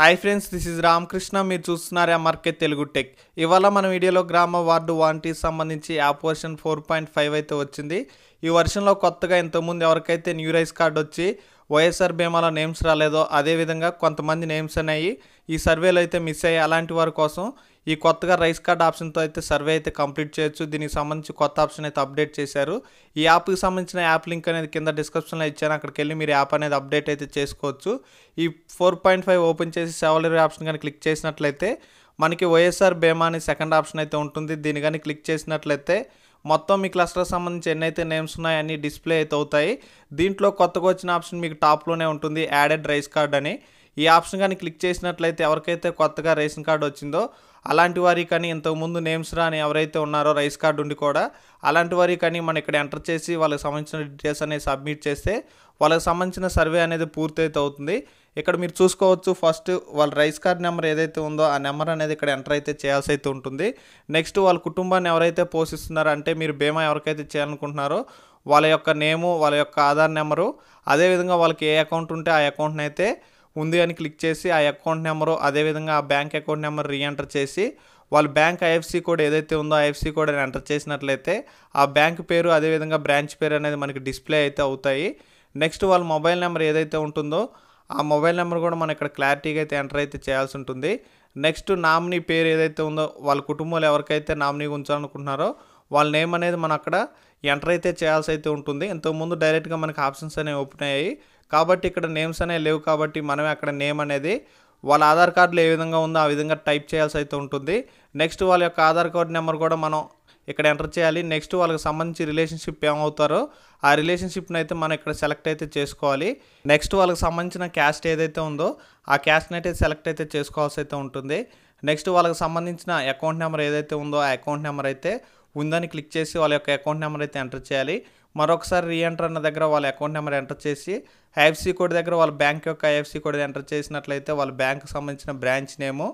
hi friends this is Ramakrishna మీరు చూస్తున్నారు MRK Telugu tech ఇవాళ మన వీడియోలో గ్రామ వార్డు వాంటీ సంబంధించి app version four point five అయితే వచ్చింది ఈ వర్షన్లో కొత్తగా ఇంతకుముందు ఎవరికైతే న్యూ రైస్ కార్డ్ వచ్చి వైఎస్ఆర్ భీమాలో నేమ్స్ రాలేదో అదేవిధంగా కొంతమంది నేమ్స్ అనేవి ఈ సర్వేలు అయితే మిస్ అయ్యాయి అలాంటి వారి కోసం ఈ కొత్తగా రైస్ కార్డ్ ఆప్షన్తో అయితే సర్వే అయితే కంప్లీట్ చేయొచ్చు దీనికి సంబంధించి కొత్త ఆప్షన్ అయితే అప్డేట్ చేశారు ఈ యాప్కి సంబంధించిన యాప్ లింక్ అనేది కింద డిస్క్రిప్షన్లో ఇచ్చాను అక్కడికి వెళ్ళి మీరు యాప్ అనేది అప్డేట్ అయితే చేసుకోవచ్చు ఈ ఫోర్ పాయింట్ ఫైవ్ ఓపెన్ చేసి సేవలరీ ఆప్షన్ కానీ క్లిక్ చేసినట్లయితే మనకి వైఎస్ఆర్ బీమా అనే సెకండ్ ఆప్షన్ అయితే ఉంటుంది దీని కానీ క్లిక్ చేసినట్లయితే మొత్తం మీ క్లస్టర్ సంబంధించి ఎన్నైతే నేమ్స్ ఉన్నాయో అన్ని డిస్ప్లే అయితే అవుతాయి దీంట్లో కొత్తగా వచ్చిన ఆప్షన్ మీకు టాప్లోనే ఉంటుంది యాడెడ్ రైస్ కార్డ్ అని ఈ ఆప్షన్ కానీ క్లిక్ చేసినట్లయితే ఎవరికైతే కొత్తగా రేషన్ కార్డు వచ్చిందో అలాంటి వారి కానీ ఇంతకుముందు నేమ్స్ రాని ఎవరైతే ఉన్నారో రైస్ కార్డు ఉండి కూడా అలాంటి వారి కానీ మనం ఇక్కడ ఎంటర్ చేసి వాళ్ళకి సంబంధించిన డీటెయిల్స్ అనేది సబ్మిట్ చేస్తే వాళ్ళకి సంబంధించిన సర్వే అనేది పూర్తయితే అవుతుంది ఇక్కడ మీరు చూసుకోవచ్చు ఫస్ట్ వాళ్ళ రైస్ కార్డ్ నెంబర్ ఏదైతే ఉందో ఆ నెంబర్ అనేది ఇక్కడ ఎంటర్ అయితే చేయాల్సి అయితే ఉంటుంది నెక్స్ట్ వాళ్ళ కుటుంబాన్ని ఎవరైతే పోషిస్తున్నారో అంటే మీరు బీమా ఎవరికైతే చేయాలనుకుంటున్నారో వాళ్ళ యొక్క నేము వాళ్ళ యొక్క ఆధార్ నెంబరు అదేవిధంగా వాళ్ళకి ఏ అకౌంట్ ఉంటే ఆ అకౌంట్ని అయితే ఉంది అని క్లిక్ చేసి ఆ అకౌంట్ నెంబరు అదేవిధంగా ఆ బ్యాంక్ అకౌంట్ నెంబర్ రీఎంటర్ చేసి వాళ్ళ బ్యాంక్ ఐఎఫ్సి కోడ్ ఏదైతే ఉందో ఐఎఫ్సి కోడ్ అని ఎంటర్ చేసినట్లయితే ఆ బ్యాంక్ పేరు అదేవిధంగా బ్రాంచ్ పేరు అనేది మనకి డిస్ప్లే అయితే అవుతాయి నెక్స్ట్ వాళ్ళ మొబైల్ నెంబర్ ఏదైతే ఉంటుందో ఆ మొబైల్ నెంబర్ కూడా మనం ఇక్కడ క్లారిటీగా అయితే ఎంటర్ అయితే చేయాల్సి ఉంటుంది నెక్స్ట్ నామినీ పేరు ఏదైతే ఉందో వాళ్ళ కుటుంబాలు ఎవరికైతే నామినీ ఉంచాలనుకుంటున్నారో వాళ్ళ నేమ్ అనేది మనం అక్కడ ఎంటర్ అయితే చేయాల్సి అయితే ఉంటుంది ఇంతకుముందు డైరెక్ట్గా మనకి ఆప్షన్స్ అనేవి ఓపెన్ అయ్యాయి కాబట్టి ఇక్కడ నేమ్స్ అనేవి లేవు కాబట్టి మనమే అక్కడ నేమ్ అనేది వాళ్ళ ఆధార్ కార్డులో ఏ విధంగా ఉందో ఆ విధంగా టైప్ చేయాల్సి అయితే ఉంటుంది నెక్స్ట్ వాళ్ళ యొక్క ఆధార్ కార్డు నెంబర్ కూడా మనం ఇక్కడ ఎంటర్ చేయాలి నెక్స్ట్ వాళ్ళకి సంబంధించి రిలేషన్షిప్ ఏమవుతారో ఆ రిలేషన్షిప్ని అయితే మనం ఇక్కడ సెలెక్ట్ అయితే చేసుకోవాలి నెక్స్ట్ వాళ్ళకి సంబంధించిన క్యాస్ట్ ఏదైతే ఉందో ఆ క్యాస్ట్ని అయితే సెలెక్ట్ అయితే చేసుకోవాల్సి అయితే ఉంటుంది నెక్స్ట్ వాళ్ళకి సంబంధించిన అకౌంట్ నెంబర్ ఏదైతే ఉందో ఆ అకౌంట్ నెంబర్ అయితే ఉందని క్లిక్ చేసి వాళ్ళ యొక్క అకౌంట్ నెంబర్ అయితే ఎంటర్ చేయాలి మరొకసారి రీఎంటర్ అన్న దగ్గర వాళ్ళ అకౌంట్ నెంబర్ ఎంటర్ చేసి ఐఎఫ్సీ కోడ్ దగ్గర వాళ్ళ బ్యాంక్ యొక్క ఐఎఫ్సీ కోడ్ ఎంటర్ చేసినట్లయితే వాళ్ళ బ్యాంక్కి సంబంధించిన బ్రాంచ్ నేము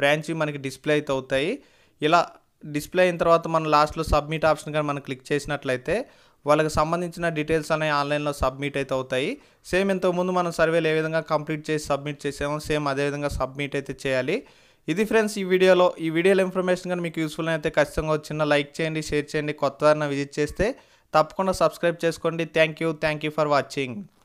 బ్రాంచ్ మనకి డిస్ప్లే అయితే అవుతాయి ఇలా డిస్ప్లే అయిన తర్వాత మనం లాస్ట్లో సబ్మిట్ ఆప్షన్ కానీ మనం క్లిక్ చేసినట్లయితే వాళ్ళకి సంబంధించిన డీటెయిల్స్ అనేవి ఆన్లైన్లో సబ్మిట్ అయితే అవుతాయి సేమ్ ఇంతకుముందు మనం సర్వేలు ఏ విధంగా కంప్లీట్ చేసి సబ్మిట్ చేసామో సేమ్ అదే విధంగా సబ్మిట్ అయితే చేయాలి ఇది ఫ్రెండ్స్ ఈ వీడియోలో ఈ వీడియోలో ఇన్ఫర్మేషన్ కానీ మీకు యూస్ఫుల్ అయితే ఖచ్చితంగా వచ్చిన లైక్ చేయండి షేర్ చేయండి కొత్త విజిట్ చేస్తే తప్పకుండా సబ్స్క్రైబ్ చేసుకోండి thank you thank you for watching